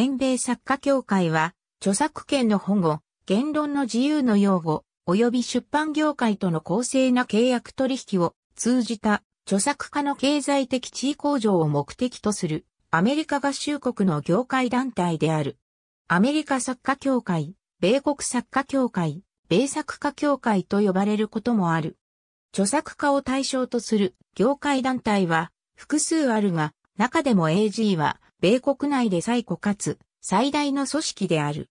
全米作家協会は、著作権の保護、言論の自由の擁護、及び出版業界との公正な契約取引を通じた著作家の経済的地位向上を目的とするアメリカ合衆国の業界団体である。アメリカ作家協会、米国作家協会、米作家協会と呼ばれることもある。著作家を対象とする業界団体は複数あるが、中でも AG は米国内で最古かつ最大の組織である。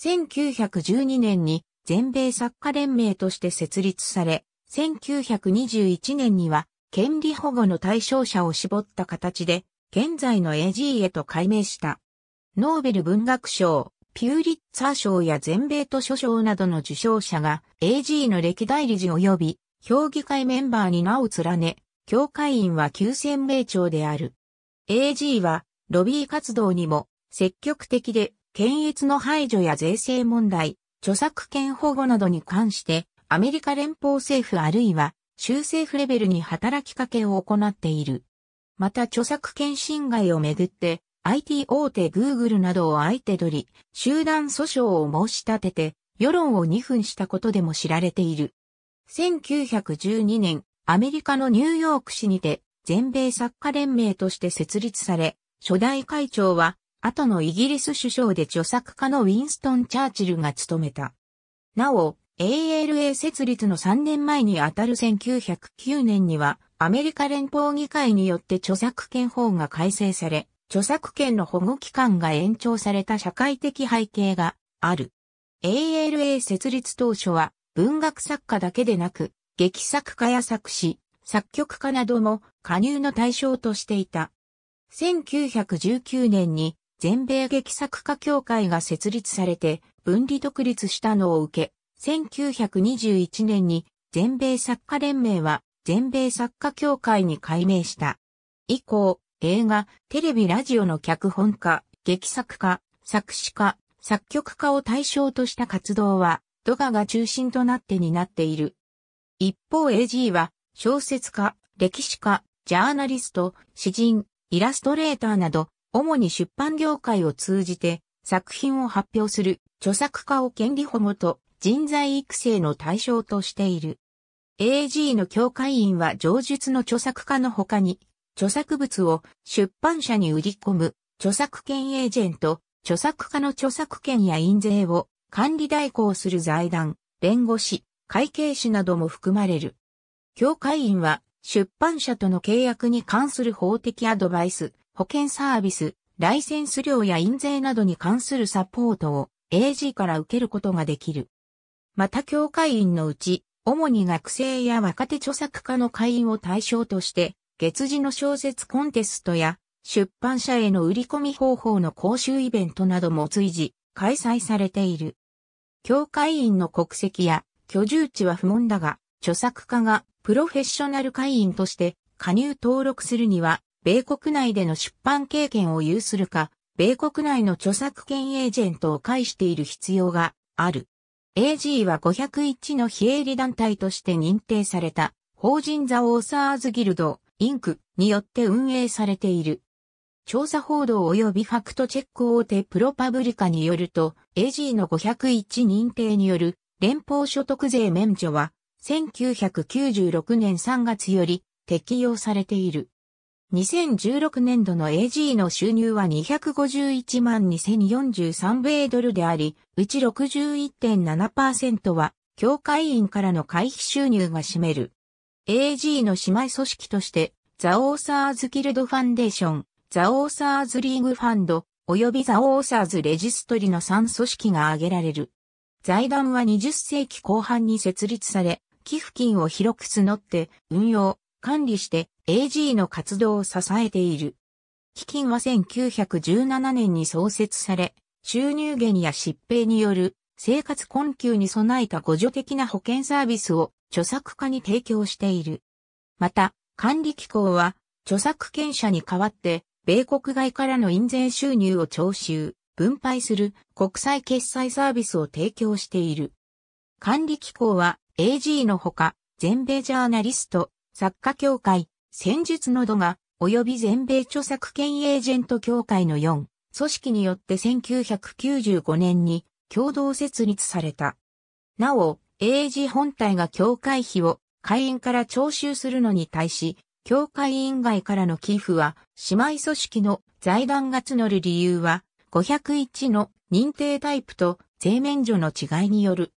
1912年に全米作家連盟として設立され、1921年には権利保護の対象者を絞った形で、現在の AG へと改名した。ノーベル文学賞、ピューリッツァー賞や全米図書賞などの受賞者が AG の歴代理事及び評議会メンバーに名を連ね、協会員は9000名長である。AG はロビー活動にも積極的で、検閲の排除や税制問題、著作権保護などに関して、アメリカ連邦政府あるいは州政府レベルに働きかけを行っている。また著作権侵害をめぐって、IT 大手 Google などを相手取り、集団訴訟を申し立てて、世論を二分したことでも知られている。1912年、アメリカのニューヨーク市にて、全米作家連盟として設立され、初代会長は、後のイギリス首相で著作家のウィンストン・チャーチルが務めた。なお、ALA 設立の3年前にあたる1909年には、アメリカ連邦議会によって著作権法が改正され、著作権の保護期間が延長された社会的背景がある。ALA 設立当初は、文学作家だけでなく、劇作家や作詞、作曲家なども加入の対象としていた。1919年に全米劇作家協会が設立されて分離独立したのを受け、1921年に全米作家連盟は全米作家協会に改名した。以降、映画、テレビラジオの脚本家、劇作家、作詞家、作曲家を対象とした活動は、ドガが中心となって担っている。一方 AG は、小説家、歴史家、ジャーナリスト、詩人、イラストレーターなど、主に出版業界を通じて作品を発表する著作家を権利保護と人材育成の対象としている。AG の協会員は上述の著作家の他に、著作物を出版社に売り込む著作権エージェント、著作家の著作権や印税を管理代行する財団、弁護士、会計士なども含まれる。協会員は出版社との契約に関する法的アドバイス、保険サービス、ライセンス料や印税などに関するサポートを AG から受けることができる。また協会員のうち、主に学生や若手著作家の会員を対象として、月次の小説コンテストや出版社への売り込み方法の講習イベントなども随時開催されている。協会員の国籍や居住地は不問だが、著作家がプロフェッショナル会員として加入登録するには、米国内での出版経験を有するか、米国内の著作権エージェントを介している必要がある。AG は501の非営利団体として認定された、法人ザ・オーサーズ・ギルド、インクによって運営されている。調査報道及びファクトチェック大手プロパブリカによると、AG の501認定による連邦所得税免除は1996年3月より適用されている。2016年度の AG の収入は251万2043米ドルであり、うち61.7%は、協会員からの会費収入が占める。AG の姉妹組織として、ザ・オーサーズ・ギルド・ファンデーション、ザ・オーサーズ・リーグ・ファンド、及びザ・オーサーズ・レジストリの3組織が挙げられる。財団は20世紀後半に設立され、寄付金を広く募って、運用、管理して AG の活動を支えている。基金は1917年に創設され、収入源や疾病による生活困窮に備えた互助的な保険サービスを著作家に提供している。また、管理機構は著作権者に代わって、米国外からの印税収入を徴収、分配する国際決済サービスを提供している。管理機構は AG のほか、全米ジャーナリスト、作家協会、戦術の度が、及び全米著作権エージェント協会の4、組織によって1995年に共同設立された。なお、AG 本体が協会費を会員から徴収するのに対し、協会員外からの寄付は、姉妹組織の財団が募る理由は、501の認定タイプと税免除の違いによる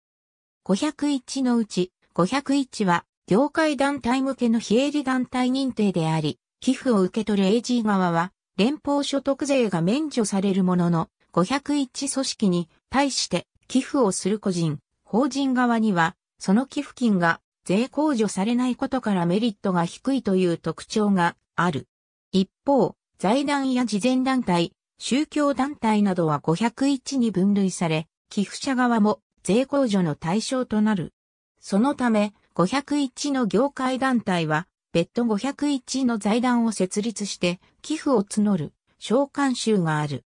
501のうち、501は、業界団体向けの非営利団体認定であり、寄付を受け取る AG 側は、連邦所得税が免除されるものの、501組織に対して寄付をする個人、法人側には、その寄付金が税控除されないことからメリットが低いという特徴がある。一方、財団や慈善団体、宗教団体などは501に分類され、寄付者側も税控除の対象となる。そのため、501の業界団体は、別途501の財団を設立して、寄付を募る、召喚集がある。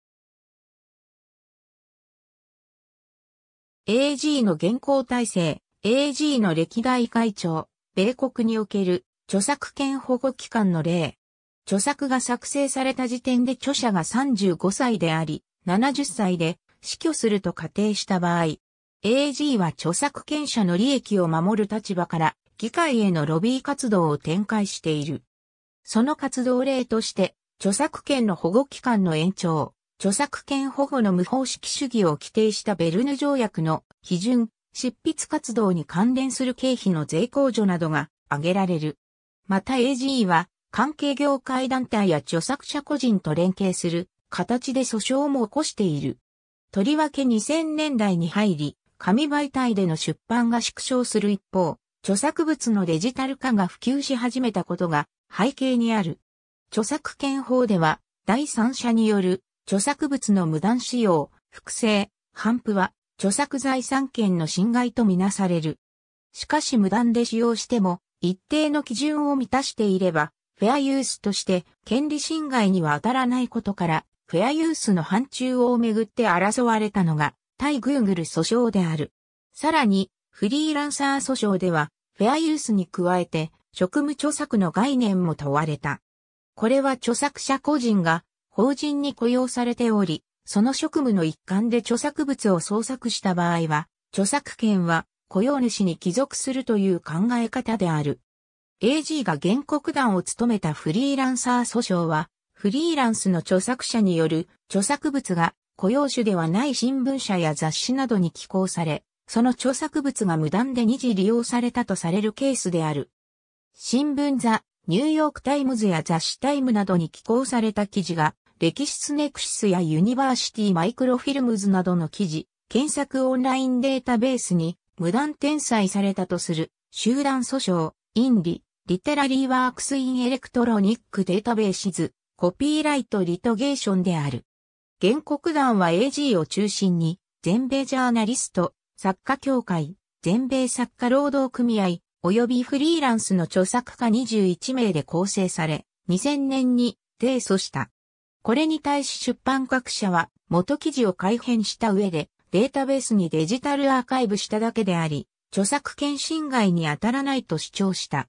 AG の現行体制、AG の歴代会長、米国における著作権保護機関の例。著作が作成された時点で著者が35歳であり、70歳で死去すると仮定した場合、AG は著作権者の利益を守る立場から議会へのロビー活動を展開している。その活動例として、著作権の保護期間の延長、著作権保護の無方式主義を規定したベルヌ条約の批准、執筆活動に関連する経費の税控除などが挙げられる。また a g は関係業界団体や著作者個人と連携する形で訴訟も起こしている。とりわけ2000年代に入り、紙媒体での出版が縮小する一方、著作物のデジタル化が普及し始めたことが背景にある。著作権法では、第三者による著作物の無断使用、複製、反布は著作財産権の侵害とみなされる。しかし無断で使用しても、一定の基準を満たしていれば、フェアユースとして権利侵害には当たらないことから、フェアユースの範疇をめぐって争われたのが、対 Google 訴訟である。さらに、フリーランサー訴訟では、フェアユースに加えて、職務著作の概念も問われた。これは著作者個人が法人に雇用されており、その職務の一環で著作物を創作した場合は、著作権は雇用主に帰属するという考え方である。AG が原告団を務めたフリーランサー訴訟は、フリーランスの著作者による著作物が雇用主ではない新聞社や雑誌などに寄稿され、その著作物が無断で二次利用されたとされるケースである。新聞ザ、ニューヨークタイムズや雑誌タイムなどに寄稿された記事が、歴史スネクシスやユニバーシティマイクロフィルムズなどの記事、検索オンラインデータベースに無断転載されたとする集団訴訟、インィ、リテラリーワークスインエレクトロニックデータベーシズ、コピーライトリトゲーションである。原告団は AG を中心に、全米ジャーナリスト、作家協会、全米作家労働組合、及びフリーランスの著作家21名で構成され、2000年に提訴した。これに対し出版各社は元記事を改変した上でデータベースにデジタルアーカイブしただけであり、著作権侵害に当たらないと主張した。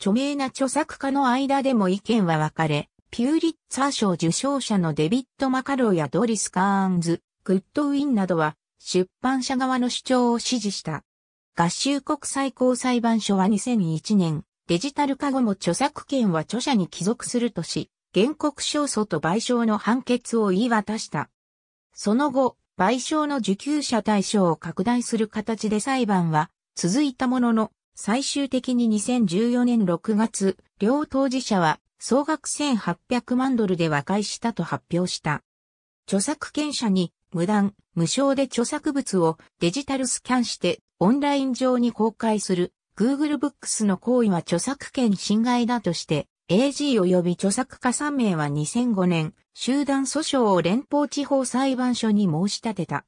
著名な著作家の間でも意見は分かれ、ピューリッツァー賞受賞者のデビッド・マカローやドリス・カーンズ、グッドウィンなどは出版社側の主張を支持した。合衆国最高裁判所は2001年、デジタル化後も著作権は著者に帰属するとし、原告勝訴と賠償の判決を言い渡した。その後、賠償の受給者対象を拡大する形で裁判は続いたものの、最終的に2014年6月、両当事者は総額1800万ドルで和解したと発表した。著作権者に無断、無償で著作物をデジタルスキャンしてオンライン上に公開する Google Books の行為は著作権侵害だとして AG 及び著作家3名は2005年集団訴訟を連邦地方裁判所に申し立てた。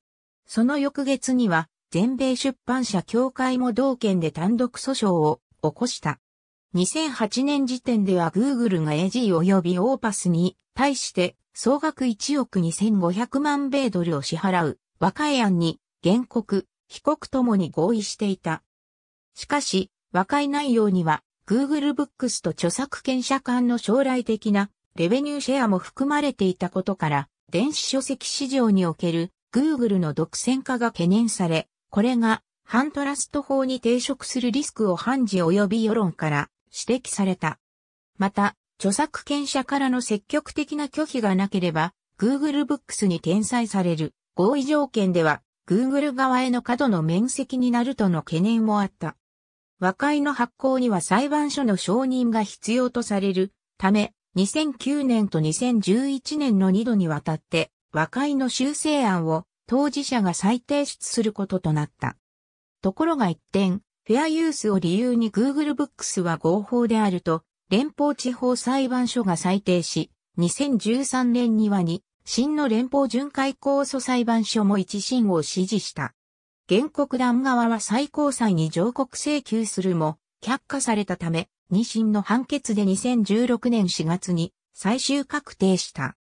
その翌月には全米出版社協会も同県で単独訴訟を起こした。2008年時点では Google が AG 及びオーパスに対して総額1億2500万米ドルを支払う和解案に原告、被告ともに合意していた。しかし、和解内容には Google Books と著作権者間の将来的なレベニューシェアも含まれていたことから、電子書籍市場における Google の独占化が懸念され、これがハントラスト法に抵触するリスクを判事及び世論から指摘された。また、著作権者からの積極的な拒否がなければ、Google Books に転載される合意条件では、Google 側への過度の面積になるとの懸念もあった。和解の発行には裁判所の承認が必要とされるため、2009年と2011年の2度にわたって、和解の修正案を当事者が再提出することとなった。ところが一転、フェアユースを理由に Google Books は合法であると、連邦地方裁判所が裁定し、2013年にはに、新の連邦巡回控訴裁判所も一審を支持した。原告団側は最高裁に上告請求するも、却下されたため、二審の判決で2016年4月に最終確定した。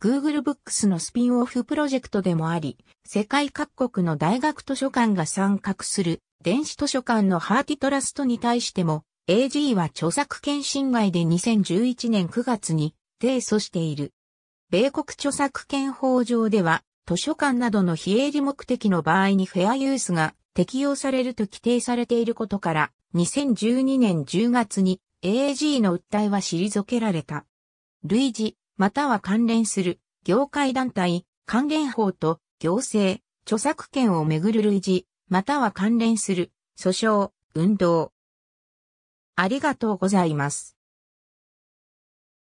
Google Books のスピンオフプロジェクトでもあり、世界各国の大学図書館が参画する電子図書館のハーティトラストに対しても、AG は著作権侵害で2011年9月に提訴している。米国著作権法上では、図書館などの非営利目的の場合にフェアユースが適用されると規定されていることから、2012年10月に AG の訴えは退けられた。類似、または関連する、業界団体、関連法と行政、著作権をめぐる類似、または関連する、訴訟、運動。ありがとうございます。